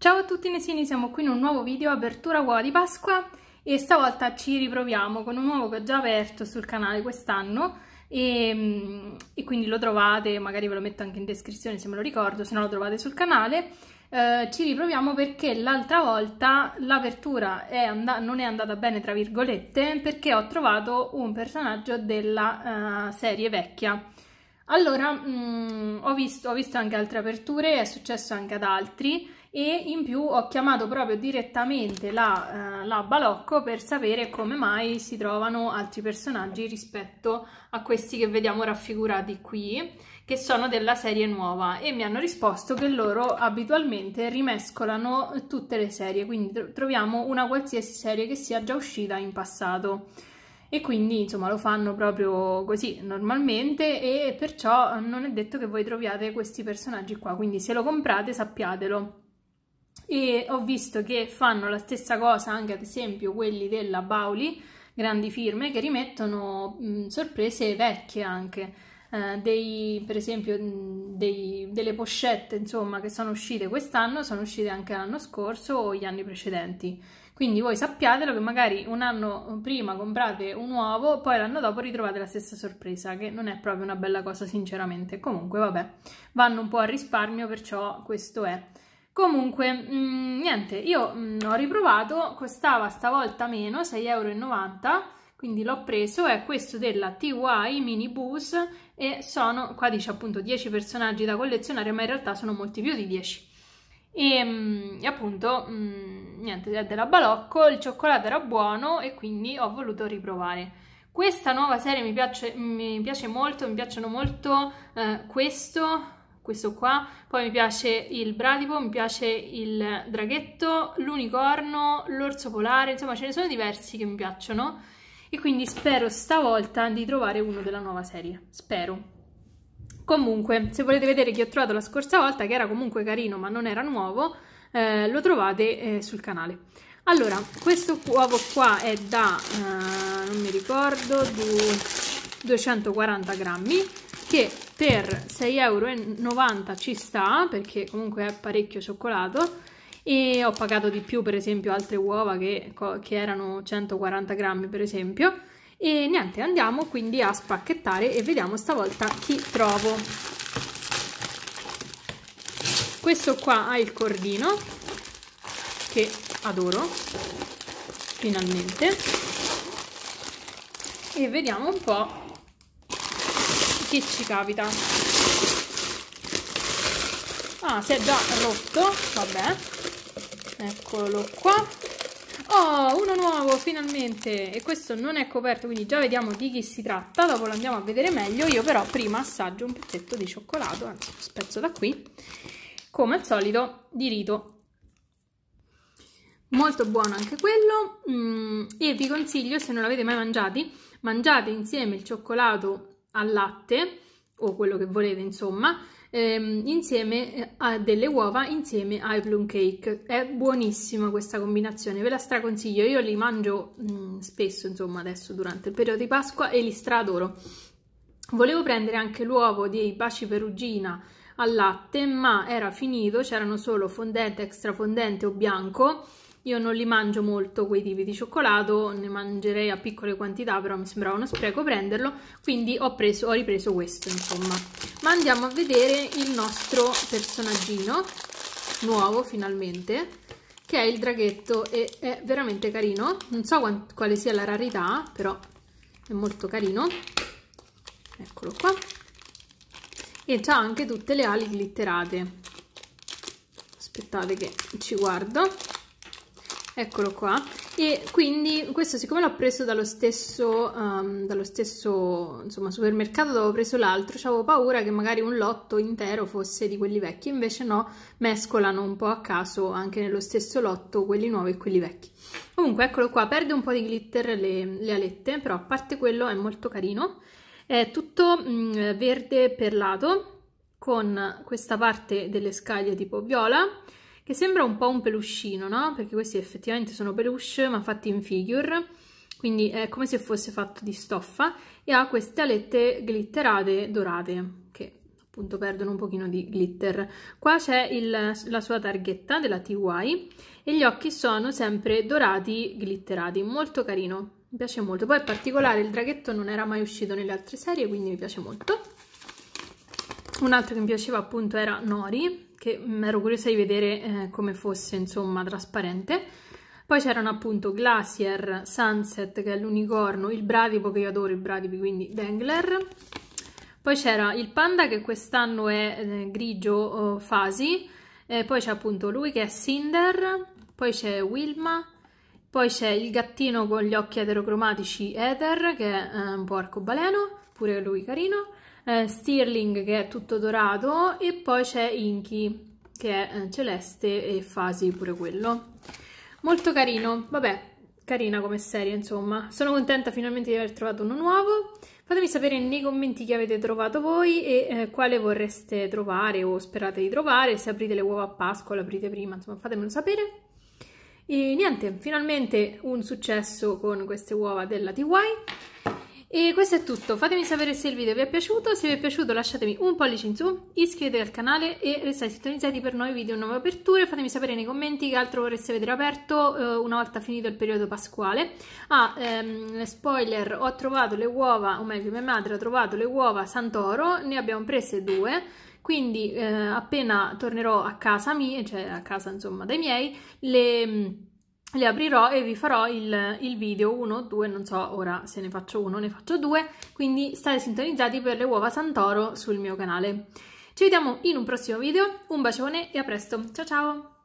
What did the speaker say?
Ciao a tutti Nesini, siamo qui in un nuovo video apertura uova di Pasqua e stavolta ci riproviamo con un uovo che ho già aperto sul canale quest'anno e, mm, e, quindi lo trovate, magari ve lo metto anche in descrizione se me lo ricordo, se no lo trovate sul canale. Eh, ci riproviamo perché l'altra volta l'apertura non è andata bene tra virgolette perché ho trovato un personaggio della uh, serie vecchia. Allora, mh, mm, ho, visto, ho visto anche altre aperture, è successo anche ad altri, e in più ho chiamato proprio direttamente la, eh, la, Balocco per sapere come mai si trovano altri personaggi rispetto a questi che vediamo raffigurati qui, che sono della serie nuova e mi hanno risposto che loro abitualmente rimescolano tutte le serie, quindi troviamo una qualsiasi serie che sia già uscita in passato e quindi insomma lo fanno proprio così normalmente e perciò non è detto che voi troviate questi personaggi qua, quindi se lo comprate sappiatelo e ho visto che fanno la stessa cosa anche ad esempio quelli della Bauli, grandi firme, che rimettono mh, sorprese vecchie anche, eh, dei, per esempio dei, delle pochette insomma che sono uscite quest'anno, sono uscite anche l'anno scorso o gli anni precedenti. Quindi voi sappiatelo che magari un anno prima comprate un uovo, poi l'anno dopo ritrovate la stessa sorpresa, che non è proprio una bella cosa sinceramente. Comunque vabbè, vanno un po' a risparmio, perciò questo è. Comunque, mh, mm, niente, io mh, mm, ho riprovato, costava stavolta meno, 6,90 euro, quindi l'ho preso, è questo della TY Mini Boost e sono, qua dice appunto 10 personaggi da collezionare, ma in realtà sono molti più di 10. E, mh, mm, e appunto, niente, è della Balocco, il cioccolato era buono e quindi ho voluto riprovare. Questa nuova serie mi piace, mi piace molto, mi piacciono molto eh, questo, questo qua, poi mi piace il bradipo, mi piace il draghetto, l'unicorno, l'orso polare, insomma ce ne sono diversi che mi piacciono e quindi spero stavolta di trovare uno della nuova serie, spero. Comunque, se volete vedere chi ho trovato la scorsa volta, che era comunque carino ma non era nuovo, eh, lo trovate eh, sul canale. Allora, questo uovo qua è da, eh, non mi ricordo, 240 grammi, che per 6,90 euro ci sta perché comunque è parecchio cioccolato e ho pagato di più per esempio altre uova che, che erano 140 grammi per esempio e niente andiamo quindi a spacchettare e vediamo stavolta chi trovo questo qua ha il cordino che adoro finalmente e vediamo un po' che ci capita ah si è già rotto vabbè eccolo qua oh uno nuovo finalmente e questo non è coperto quindi già vediamo di chi si tratta dopo lo andiamo a vedere meglio io però prima assaggio un pezzetto di cioccolato anzi lo spezzo da qui come al solito di rito molto buono anche quello mm, e vi consiglio se non l'avete mai mangiati mangiate insieme il cioccolato al latte o quello che volete insomma ehm, insieme eh, a delle uova insieme ai plum cake è buonissima questa combinazione ve la straconsiglio io li mangio mh, mm, spesso insomma adesso durante il periodo di Pasqua e li stradoro volevo prendere anche l'uovo di baci perugina al latte ma era finito c'erano solo fondente extra fondente o bianco io non li mangio molto quei tipi di cioccolato, ne mangerei a piccole quantità, però mi sembrava uno spreco prenderlo, quindi ho, preso, ho ripreso questo, insomma. Ma andiamo a vedere il nostro personaggino, nuovo finalmente, che è il draghetto e è veramente carino. Non so quale sia la rarità, però è molto carino. Eccolo qua. E ha anche tutte le ali glitterate. Aspettate che ci guardo eccolo qua e quindi questo siccome l'ho preso dallo stesso, um, dallo stesso insomma, supermercato dove ho preso l'altro avevo paura che magari un lotto intero fosse di quelli vecchi invece no mescolano un po' a caso anche nello stesso lotto quelli nuovi e quelli vecchi comunque eccolo qua perde un po' di glitter le, le alette però a parte quello è molto carino è tutto mh, mm, verde perlato con questa parte delle scaglie tipo viola che sembra un po' un peluscino, no? Perché questi effettivamente sono peluche, ma fatti in figure, quindi è come se fosse fatto di stoffa, e ha queste alette glitterate dorate, che appunto perdono un pochino di glitter. Qua c'è la sua targhetta della TY, e gli occhi sono sempre dorati glitterati, molto carino, mi piace molto. Poi è particolare, il draghetto non era mai uscito nelle altre serie, quindi mi piace molto un altro che mi piaceva appunto era Nori, che mm, ero curiosa di vedere eh, come fosse insomma trasparente. Poi c'erano appunto Glacier, Sunset che è l'unicorno, il Bradipo che io adoro, i Bradipi quindi Dangler. Poi c'era il Panda che quest'anno è eh, grigio eh, fasi, poi c'è appunto lui che è Cinder, poi c'è Wilma, poi c'è il gattino con gli occhi eterocromatici Ether che è eh, un po' arcobaleno, pure lui carino eh, Stirling che è tutto dorato e poi c'è Inky che è eh, celeste e Fasi pure quello. Molto carino, vabbè, carina come serie insomma. Sono contenta finalmente di aver trovato uno nuovo. Fatemi sapere nei commenti che avete trovato voi e eh, quale vorreste trovare o sperate di trovare, se aprite le uova a Pasqua, le aprite prima, insomma fatemelo sapere. E niente, finalmente un successo con queste uova della TY. E questo è tutto, fatemi sapere se il video vi è piaciuto, se vi è piaciuto lasciatemi un pollice in su, iscrivetevi al canale e restate sintonizzati per nuovi video e nuove aperture, fatemi sapere nei commenti che altro vorreste vedere aperto eh, una volta finito il periodo pasquale. Ah, ehm, spoiler, ho trovato le uova, o meglio mia madre ha trovato le uova Santoro, ne abbiamo prese due, quindi eh, appena tornerò a casa mia, cioè a casa insomma dei miei, le le aprirò e vi farò il, il video 1 2, non so ora se ne faccio uno o ne faccio due, quindi state sintonizzati per le uova Santoro sul mio canale. Ci vediamo in un prossimo video, un bacione e a presto, ciao ciao!